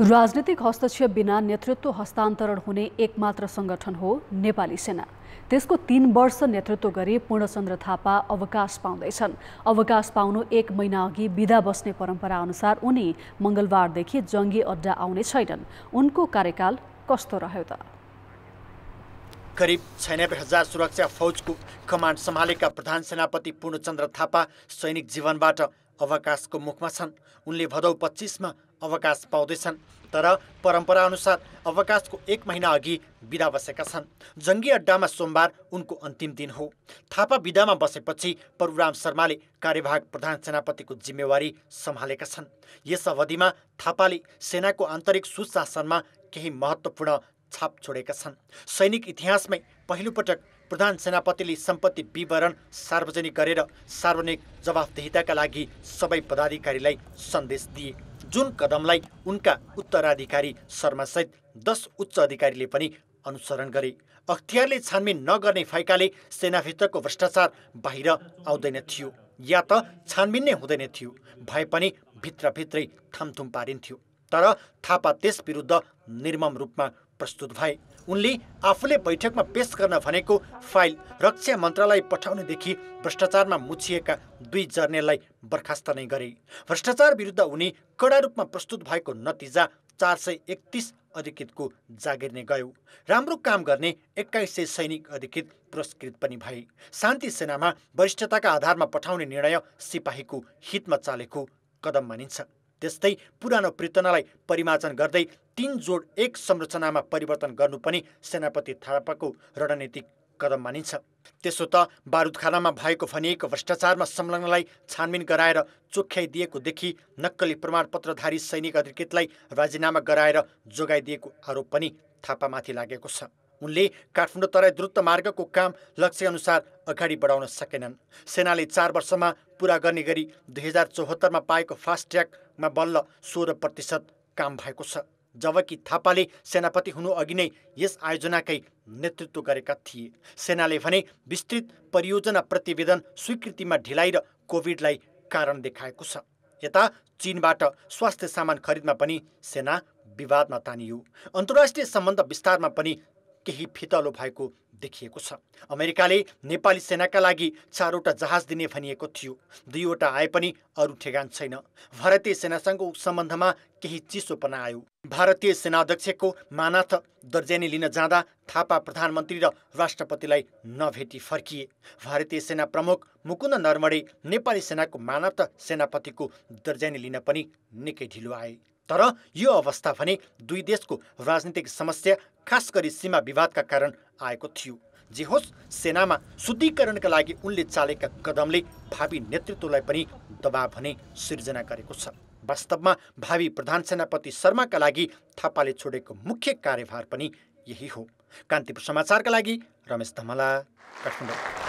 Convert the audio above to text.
राजनीतिक हस्तक्षेप बिना नेतृत्व हस्तान्तरण हुने एकमात्र संगठन हो नेपाली सेना त्यसको तीन वर्ष नेतृत्व गरी पूर्णचन्द्र थापा अवकाश पाउँदैछन् अवकाश पाउनु एक महिना अघि विदा बस्ने परम्परा अनुसार उनी मङ्गलबारदेखि जङ्गी अड्डा आउने छैनन् उनको कार्यकाल कस्तो रह्यो त करिब छयानब्बे हजार सुरक्षा फौजको कमान्ड सम्हालेका प्रधान सेनापति पूर्णचन्द्र थापा सैनिक जीवनबाट अवकाशको मुखमा छन् उनले भदौ पच्चिसमा अवकाश पाउँदैछन् तर परम्परा अनुसार अवकाशको एक महिना अघि बिदा बसेका छन् जङ्गी अड्डामा सोमबार उनको अन्तिम दिन हो थापा बिदामा बसेपछि परुराम शर्माले कार्यभाग प्रधान सेनापतिको जिम्मेवारी सम्हालेका छन् यस अवधिमा थापाले सेनाको आन्तरिक सुशासनमा केही महत्त्वपूर्ण छाप छोडेका छन् सैनिक इतिहासमै पहिलोपटक प्रधान सेनापतिले सम्पत्ति विवरण सार्वजनिक गरेर सार्वजनिक जवाफदेहिताका लागि सबै पदाधिकारीलाई सन्देश दिए जुन कदमलाई उनका उत्तराधिकारी शर्मासहित दस उच्च अधिकारीले पनि अनुसरण गरे अख्तियारले छानबिन नगर्ने फाइकाले सेनाभित्रको भ्रष्टाचार बाहिर आउँदैन थियो या त छानबिन नै हुँदैन थियो भए पनि भित्रभित्रै थामथुम पारिन्थ्यो तर थापा त्यस विरुद्ध निर्मम रूपमा प्रस्तुत भए उनले आफूले बैठकमा पेश गर्न भनेको फाइल रक्षा मन्त्रालय पठाउनेदेखि भ्रष्टाचारमा मुछिएका दुई जर्नेललाई बर्खास्त नै गरे भ्रष्टाचार विरुद्ध उनी कडा रूपमा प्रस्तुत भएको नतिजा चार सय एकतिस अधिकृतको जागिर नै गयो राम्रो काम गर्ने एक्काइस सय सैनिक अधिकृत पुरस्कृत पनि भए शान्ति सेनामा वरिष्ठताका आधारमा पठाउने निर्णय सिपाहीको हितमा चालेको कदम मानिन्छ त्यस्तै पुरानो पृतनालाई परिमार्जन गर्दै तिन जोड एक संरचनामा परिवर्तन गर्नु पनि सेनापति थापाको रणनीतिक कदम मानिन्छ त्यसो त बारुदखानामा भएको भनिएको भ्रष्टाचारमा संलग्नलाई छानबिन गराएर चोख्याइदिएकोदेखि नक्कली प्रमाणपत्रधारी सैनिक अधिकृतलाई राजीनामा गराएर जोगाइदिएको आरोप पनि थापामाथि लागेको छ उनले काठमाडौँ तराई द्रुत मार्गको काम लक्ष्यअनुसार अगाडि बढाउन सकेनन् सेनाले चार वर्षमा पुरा गर्ने गरी दुई हजार चौहत्तरमा पाएको फास्ट ट्र्याक मा बल्ल सोह्र प्रतिशत काम भएको छ जबकि थापाले सेनापति हुनु अघि नै यस आयोजनाकै नेतृत्व गरेका थिए सेनाले भने विस्तृत परियोजना प्रतिवेदन स्वीकृतिमा ढिलाइ र कोभिडलाई कारण देखाएको छ यता चिनबाट स्वास्थ्य सामान खरिदमा पनि सेना विवादमा तानियो अन्तर्राष्ट्रिय सम्बन्ध विस्तारमा पनि केही फितलो भएको देखिएको छ अमेरिकाले नेपाली सेनाका लागि चारवटा जहाज दिने भनिएको थियो दुईवटा आए पनि अरू ठेगान छैन भारतीय सेनासँग सम्बन्धमा केही चिसोपना आयो भारतीय सेनाध्यक्षको मानाथ दर्जेनी लिन जाँदा थापा प्रधानमन्त्री र राष्ट्रपतिलाई नभेटी फर्किए भारतीय सेना प्रमुख मुकुन्द नर्मडे नेपाली सेनाको मानाथ सेनापतिको दर्जेनी लिन पनि निकै ढिलो आए तर यो अवस्था भने दुई देशको राजनीतिक समस्या खास गरी सीमा विवादका कारण आएको थियो जे होस् सेनामा शुद्धिकरणका लागि उनले चालेका कदमले भावी नेतृत्वलाई पनि दबाव भने सिर्जना गरेको छ वास्तवमा भावी प्रधान सेनापति शर्माका लागि थापाले छोडेको मुख्य कार्यभार पनि यही हो कान्तिपुर समाचारका लागि रमेश धमला काठमाडौँ